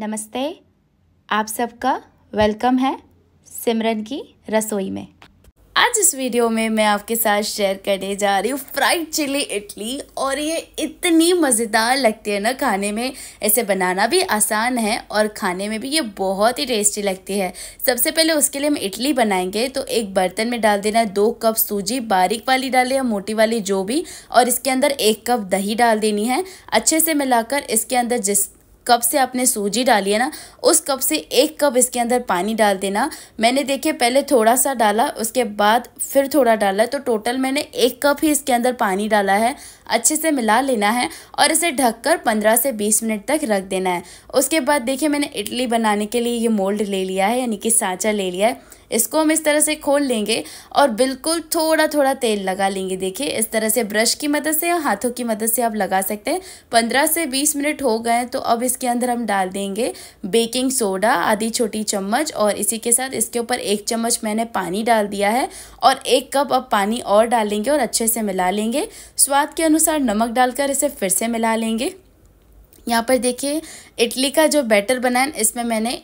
नमस्ते आप सबका वेलकम है सिमरन की रसोई में आज इस वीडियो में मैं आपके साथ शेयर करने जा रही हूँ फ्राइड चिली इडली और ये इतनी मज़ेदार लगती है ना खाने में ऐसे बनाना भी आसान है और खाने में भी ये बहुत ही टेस्टी लगती है सबसे पहले उसके लिए हम इडली बनाएंगे तो एक बर्तन में डाल देना है दो कप सूजी बारीक वाली डाले या मोटी वाली जो भी और इसके अंदर एक कप दही डाल देनी है अच्छे से मिलाकर इसके अंदर जिस कप से आपने सूजी डाली है ना उस कप से एक कप इसके अंदर पानी डाल देना मैंने देखिए पहले थोड़ा सा डाला उसके बाद फिर थोड़ा डाला तो टोटल मैंने एक कप ही इसके अंदर पानी डाला है अच्छे से मिला लेना है और इसे ढककर पंद्रह से बीस मिनट तक रख देना है उसके बाद देखिए मैंने इडली बनाने के लिए ये मोल्ड ले लिया है यानी कि सांचा ले लिया है इसको हम इस तरह से खोल लेंगे और बिल्कुल थोड़ा थोड़ा तेल लगा लेंगे देखिए इस तरह से ब्रश की मदद से या हाथों की मदद से आप लगा सकते हैं पंद्रह से बीस मिनट हो गए तो अब इसके अंदर हम डाल देंगे बेकिंग सोडा आधी छोटी चम्मच और इसी के साथ इसके ऊपर एक चम्मच मैंने पानी डाल दिया है और एक कप अब पानी और डालेंगे और अच्छे से मिला लेंगे स्वाद के अनुसार नमक डालकर इसे फिर से मिला लेंगे यहाँ पर देखिए इडली का जो बैटर बना है इसमें मैंने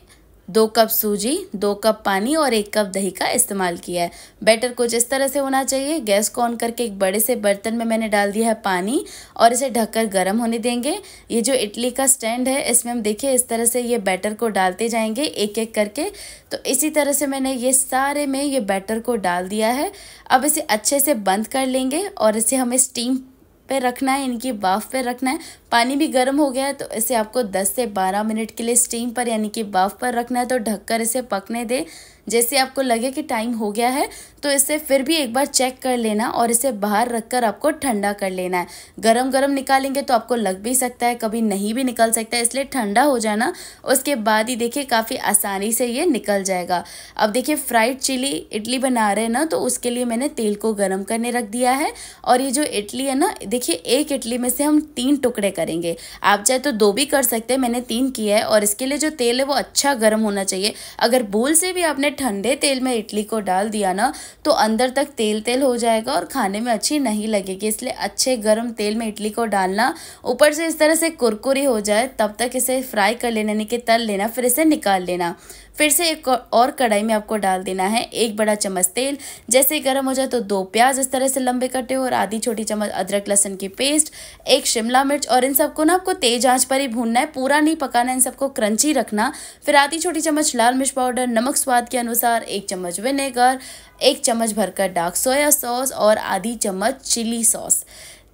दो कप सूजी दो कप पानी और एक कप दही का इस्तेमाल किया है बैटर कुछ इस तरह से होना चाहिए गैस को ऑन करके एक बड़े से बर्तन में मैंने डाल दिया है पानी और इसे ढककर गर्म होने देंगे ये जो इडली का स्टैंड है इसमें हम देखिए इस तरह से ये बैटर को डालते जाएंगे एक एक करके तो इसी तरह से मैंने ये सारे में ये बैटर को डाल दिया है अब इसे अच्छे से बंद कर लेंगे और इसे हमें स्टीम पे रखना है यानी कि बाफ पे रखना है पानी भी गर्म हो गया है तो इसे आपको 10 से 12 मिनट के लिए स्टीम पर यानी कि बाफ पर रखना है तो ढककर इसे पकने दें जैसे आपको लगे कि टाइम हो गया है तो इसे फिर भी एक बार चेक कर लेना और इसे बाहर रखकर आपको ठंडा कर लेना है गरम गरम निकालेंगे तो आपको लग भी सकता है कभी नहीं भी निकल सकता है इसलिए ठंडा हो जाना उसके बाद ही देखिए काफ़ी आसानी से ये निकल जाएगा अब देखिए फ्राइड चिली इडली बना रहे हैं ना तो उसके लिए मैंने तेल को गर्म करने रख दिया है और ये जो इडली है ना देखिए एक इडली में से हम तीन टुकड़े करेंगे आप चाहे तो दो भी कर सकते हैं मैंने तीन किया है और इसके लिए जो तेल है वो अच्छा गर्म होना चाहिए अगर भूल से भी आपने ठंडे तेल में इडली को डाल दिया ना तो अंदर तक तेल तेल हो जाएगा और खाने में अच्छी नहीं लगेगी इसलिए अच्छे गर्म तेल में इडली को डालना ऊपर से इस तरह से कुरकुरी हो जाए तब तक इसे फ्राई कर लेना यानी कि तल लेना फिर इसे निकाल लेना फिर से एक और कढ़ाई में आपको डाल देना है एक बड़ा चम्मच तेल जैसे गर्म हो जाए तो दो प्याज इस तरह से लंबे कटे और आधी छोटी चम्मच अदरक लहसन की पेस्ट एक शिमला मिर्च और इन सबको ना आपको तेज आंच पर ही भूनना है पूरा नहीं पकाना इन सबको क्रंची रखना फिर आधी छोटी चम्मच लाल मिर्च पाउडर नमक स्वाद के अनुसार एक चम्मच विनेगर एक चम्मच भरकर डार्क सोया सॉस और आधी चम्मच चिली सॉस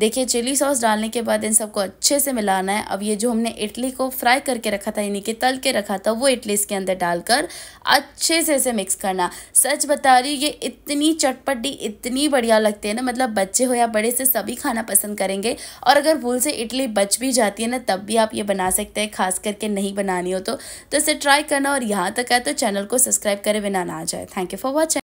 देखिए चिली सॉस डालने के बाद इन सबको अच्छे से मिलाना है अब ये जो हमने इडली को फ्राई करके रखा था यानी कि तल के रखा था वो इडली इसके अंदर डालकर अच्छे से इसे मिक्स करना सच बता रही ये इतनी चटपटी इतनी बढ़िया लगती है ना मतलब बच्चे हो या बड़े से सभी खाना पसंद करेंगे और अगर भूल से इडली बच भी जाती है ना तब भी आप ये बना सकते हैं खास करके नहीं बनानी हो तो, तो इसे ट्राई करना और यहाँ तक है तो चैनल को सब्सक्राइब करें बिना ना जाए थैंक यू फॉर वॉचिंग